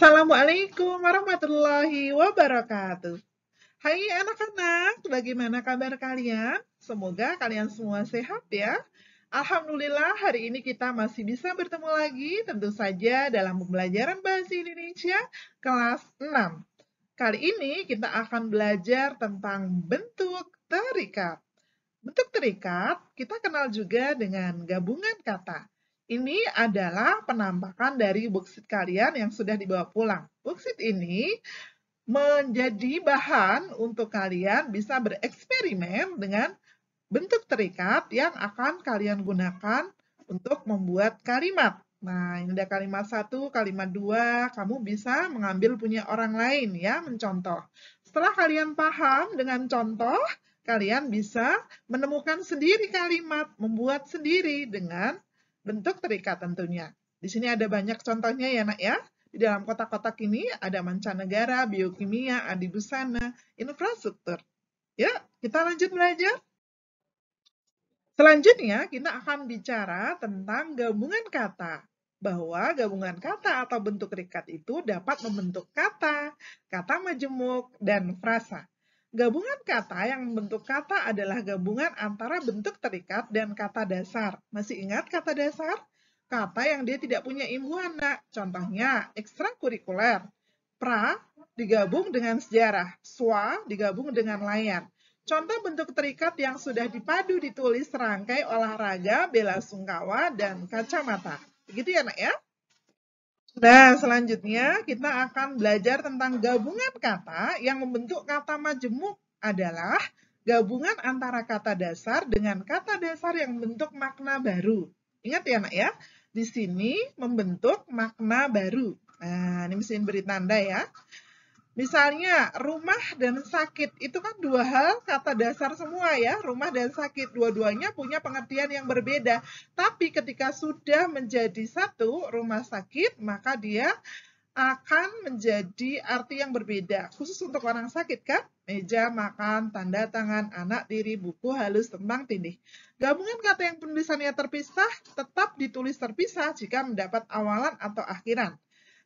Assalamualaikum warahmatullahi wabarakatuh. Hai anak-anak, bagaimana kabar kalian? Semoga kalian semua sehat ya. Alhamdulillah hari ini kita masih bisa bertemu lagi tentu saja dalam pembelajaran Bahasa Indonesia kelas 6. Kali ini kita akan belajar tentang bentuk terikat. Bentuk terikat kita kenal juga dengan gabungan kata ini adalah penampakan dari boksit kalian yang sudah dibawa pulang. Boksit ini menjadi bahan untuk kalian bisa bereksperimen dengan bentuk terikat yang akan kalian gunakan untuk membuat kalimat. Nah, ini ada kalimat satu, kalimat dua. Kamu bisa mengambil punya orang lain ya, mencontoh. Setelah kalian paham dengan contoh, kalian bisa menemukan sendiri kalimat, membuat sendiri dengan bentuk terikat tentunya. Di sini ada banyak contohnya ya nak ya. Di dalam kotak-kotak ini ada mancanegara, biokimia, adibusana, infrastruktur. Ya, kita lanjut belajar. Selanjutnya kita akan bicara tentang gabungan kata. Bahwa gabungan kata atau bentuk terikat itu dapat membentuk kata, kata majemuk, dan frasa. Gabungan kata yang bentuk kata adalah gabungan antara bentuk terikat dan kata dasar. Masih ingat kata dasar? Kata yang dia tidak punya imbuhan, nak. Contohnya, ekstrakurikuler. Pra digabung dengan sejarah. Swa digabung dengan layan. Contoh bentuk terikat yang sudah dipadu ditulis rangkai olahraga, bela sungkawa, dan kacamata. Begitu ya, nak ya? Nah, selanjutnya kita akan belajar tentang gabungan kata yang membentuk kata majemuk adalah gabungan antara kata dasar dengan kata dasar yang membentuk makna baru. Ingat ya, Nak ya. Di sini membentuk makna baru. Nah, ini mesin beri tanda ya. Misalnya rumah dan sakit itu kan dua hal kata dasar semua ya. Rumah dan sakit dua-duanya punya pengertian yang berbeda. Tapi ketika sudah menjadi satu rumah sakit maka dia akan menjadi arti yang berbeda. Khusus untuk orang sakit kan? Meja, makan, tanda tangan, anak, diri buku, halus, tembang, tindih. Gabungan kata yang penulisannya terpisah tetap ditulis terpisah jika mendapat awalan atau akhiran.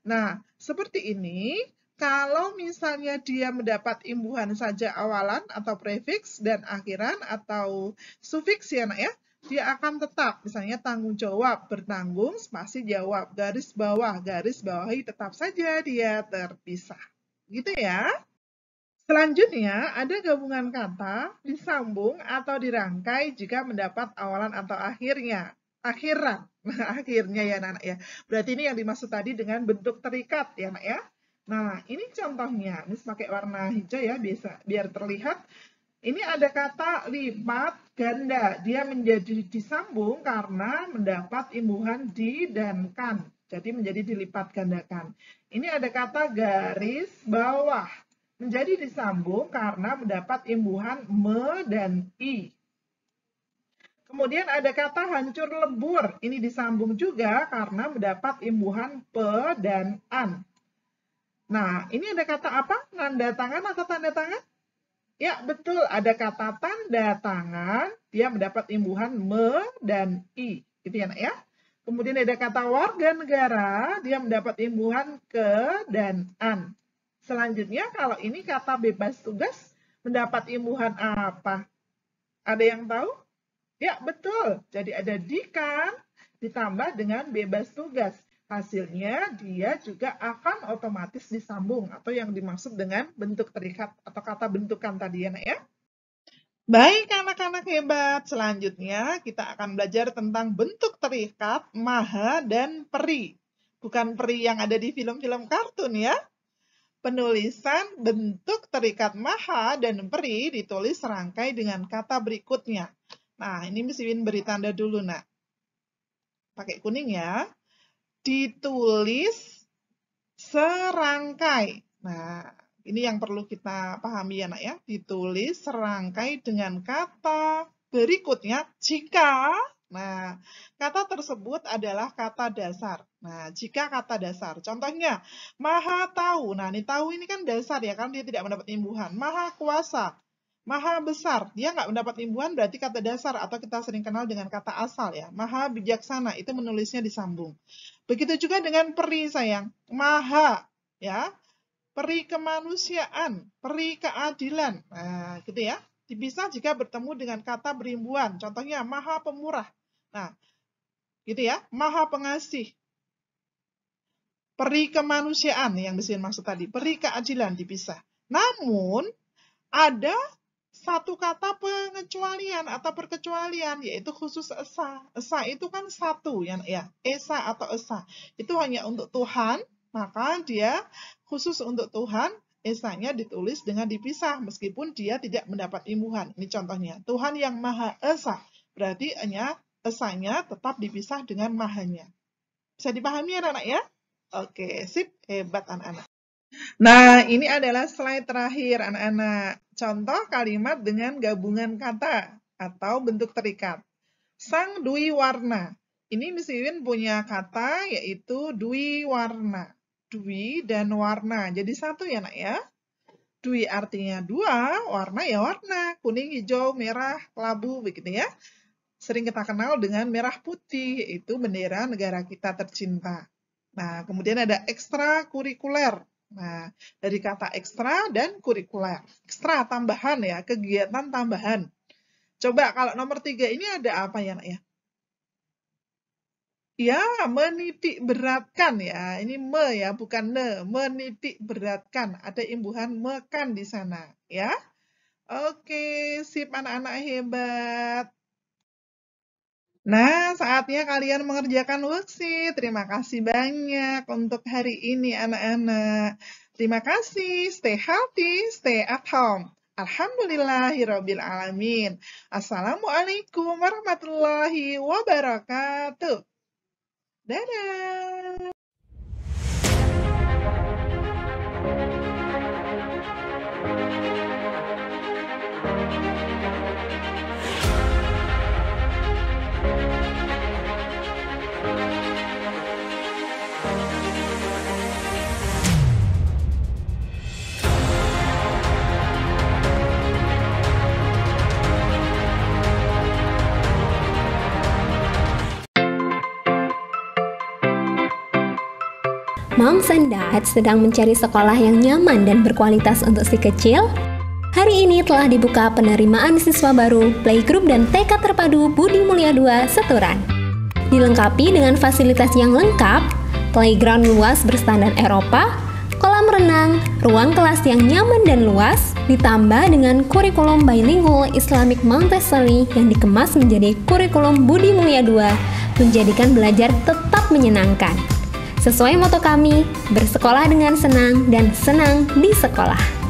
Nah, seperti ini kalau misalnya dia mendapat imbuhan saja awalan atau prefix dan akhiran atau sufiks ya nak ya, dia akan tetap misalnya tanggung jawab bertanggung spasi jawab garis bawah garis bawahi tetap saja dia terpisah. Gitu ya. Selanjutnya, ada gabungan kata disambung atau dirangkai jika mendapat awalan atau akhirnya. Akhiran. Nah, akhirnya ya anak-anak ya. Berarti ini yang dimaksud tadi dengan bentuk terikat ya anak ya. Nah, ini contohnya. Ini pakai warna hijau ya, biasa biar terlihat. Ini ada kata lipat ganda. Dia menjadi disambung karena mendapat imbuhan di dan kan. Jadi menjadi dilipat gandakan. Ini ada kata garis bawah. Menjadi disambung karena mendapat imbuhan me dan i. Kemudian ada kata hancur lebur. Ini disambung juga karena mendapat imbuhan pe dan an. Nah, ini ada kata apa? Nanda tangan atau tanda tangan? Ya, betul. Ada kata tanda tangan, dia mendapat imbuhan me dan i. gitu ya, nak ya. Kemudian ada kata warga negara, dia mendapat imbuhan ke dan an. Selanjutnya, kalau ini kata bebas tugas, mendapat imbuhan apa? Ada yang tahu? Ya, betul. Jadi ada dikan ditambah dengan bebas tugas hasilnya dia juga akan otomatis disambung atau yang dimaksud dengan bentuk terikat atau kata bentukan tadi ya nak ya. Baik anak-anak hebat, selanjutnya kita akan belajar tentang bentuk terikat, maha, dan peri. Bukan peri yang ada di film-film kartun ya. Penulisan bentuk terikat maha dan peri ditulis serangkai dengan kata berikutnya. Nah, ini mesti beri tanda dulu, nak. Pakai kuning ya ditulis serangkai. Nah, ini yang perlu kita pahami ya nak ya. Ditulis serangkai dengan kata berikutnya jika. Nah, kata tersebut adalah kata dasar. Nah, jika kata dasar. Contohnya, maha tahu. Nah, ini tahu ini kan dasar ya, kan dia tidak mendapat imbuhan. Maha kuasa. Maha besar, dia nggak mendapat imbuhan berarti kata dasar atau kita sering kenal dengan kata asal ya. Maha bijaksana, itu menulisnya disambung. Begitu juga dengan peri sayang, maha ya, peri kemanusiaan, peri keadilan, nah, gitu ya. Bisa jika bertemu dengan kata berimbuan, contohnya maha pemurah. Nah, gitu ya, maha pengasih, peri kemanusiaan yang disini maksud tadi, peri keadilan dipisah. Namun, ada satu kata pengecualian atau perkecualian yaitu khusus esa. Esa itu kan satu yang ya esa atau esa. Itu hanya untuk Tuhan, maka dia khusus untuk Tuhan esanya ditulis dengan dipisah meskipun dia tidak mendapat imbuhan. Ini contohnya, Tuhan yang Maha Esa. Berarti hanya esanya tetap dipisah dengan mahanya. Bisa dipahami ya anak-anak ya? Oke, sip, hebat anak-anak. Nah, ini adalah slide terakhir anak-anak. Contoh kalimat dengan gabungan kata atau bentuk terikat. Sang Dwi Warna. Ini Miss Iwin punya kata yaitu Dwi Warna. Dwi dan warna. Jadi satu ya nak ya. Dwi artinya dua, warna ya warna. Kuning, hijau, merah, kelabu begitu ya. Sering kita kenal dengan merah putih, yaitu bendera negara kita tercinta. Nah, kemudian ada ekstra kurikuler. Nah, dari kata ekstra dan kurikuler. Ekstra tambahan ya, kegiatan tambahan. Coba kalau nomor tiga ini ada apa ya, nak ya? Ya, menitik beratkan ya. Ini me ya, bukan ne. Menitik beratkan. Ada imbuhan mekan di sana ya. Oke, sip anak-anak hebat. Nah, saatnya kalian mengerjakan worksheet. Terima kasih banyak untuk hari ini anak-anak. Terima kasih. Stay healthy, stay at home. Alhamdulillahirrabbilalamin. Assalamualaikum warahmatullahi wabarakatuh. Dadah. moms and dads sedang mencari sekolah yang nyaman dan berkualitas untuk si kecil, hari ini telah dibuka penerimaan siswa baru playgroup dan TK terpadu Budi Mulia 2 Seturan. Dilengkapi dengan fasilitas yang lengkap, playground luas berstandar Eropa, kolam renang, ruang kelas yang nyaman dan luas, ditambah dengan kurikulum bilingual Islamic Montessori yang dikemas menjadi kurikulum Budi Mulia 2, menjadikan belajar tetap menyenangkan. Sesuai moto kami, bersekolah dengan senang dan senang di sekolah.